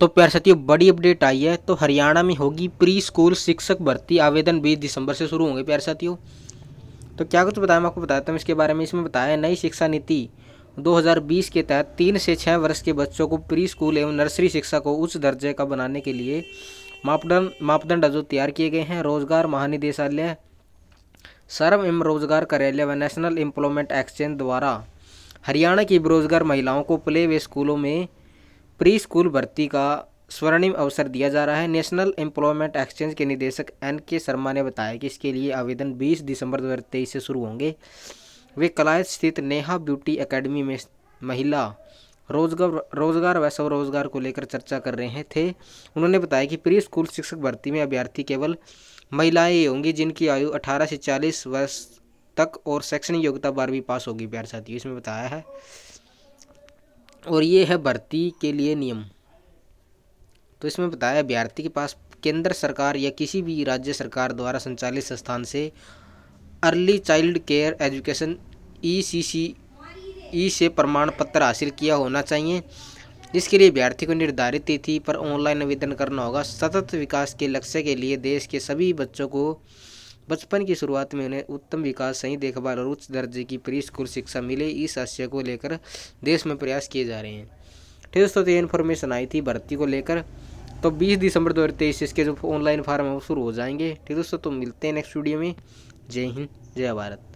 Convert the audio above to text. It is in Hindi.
तो प्यार साथियों बड़ी अपडेट आई है तो हरियाणा में होगी प्री स्कूल शिक्षक भर्ती आवेदन बीस दिसंबर से शुरू होंगे प्यार साथियों तो क्या कुछ बताया मैं आपको बताया था इसके बारे में इसमें बताया नई शिक्षा नीति 2020 के तहत तीन से छः वर्ष के बच्चों को प्री स्कूल एवं नर्सरी शिक्षा को उच्च दर्जे का बनाने के लिए मापदंड मापदंड जो तैयार किए गए हैं रोजगार महानिदेशालय सर्व एवं रोजगार कार्यालय व नेशनल एम्प्लॉयमेंट एक्सचेंज द्वारा हरियाणा की बेरोजगार महिलाओं को प्ले वे स्कूलों में प्री स्कूल भर्ती का स्वर्णिम अवसर दिया जा रहा है नेशनल एम्प्लॉयमेंट एक्सचेंज के निदेशक एन के शर्मा ने बताया कि इसके लिए आवेदन 20 दिसंबर 2023 से शुरू होंगे वे कलायत स्थित नेहा ब्यूटी एकेडमी में महिला रोजगार रोजगार व स्वरोजगार को लेकर चर्चा कर रहे थे उन्होंने बताया कि प्री स्कूल शिक्षक भर्ती में अभ्यर्थी केवल ही होंगी जिनकी आयु अठारह से चालीस वर्ष तक और शैक्षणिक योग्यता बारहवीं पास होगी प्यार साथियों इसमें बताया है और ये है भर्ती के लिए नियम तो इसमें बताया अभ्यर्थी के पास केंद्र सरकार या किसी भी राज्य सरकार द्वारा संचालित संस्थान से early child care education E C C E से प्रमाण पत्र हासिल किया होना चाहिए जिसके लिए अभ्यर्थी को निर्धारित तिथि पर ऑनलाइन आवेदन करना होगा सतत विकास के लक्ष्य के लिए देश के सभी बच्चों को बचपन की शुरुआत में उन्हें उत्तम विकास सही देखभाल और उच्च दर्जे की प्री स्कूल शिक्षा मिले इस आशय को लेकर देश में प्रयास किए जा रहे हैं ठीक दोस्तों तो ये इन्फॉर्मेशन आई थी भर्ती को लेकर तो 20 दिसंबर 2023 इसके जो ऑनलाइन फार्म है वो शुरू हो जाएंगे ठीक दोस्तों तो मिलते हैं नेक्स्ट वीडियो में जय हिंद जय भारत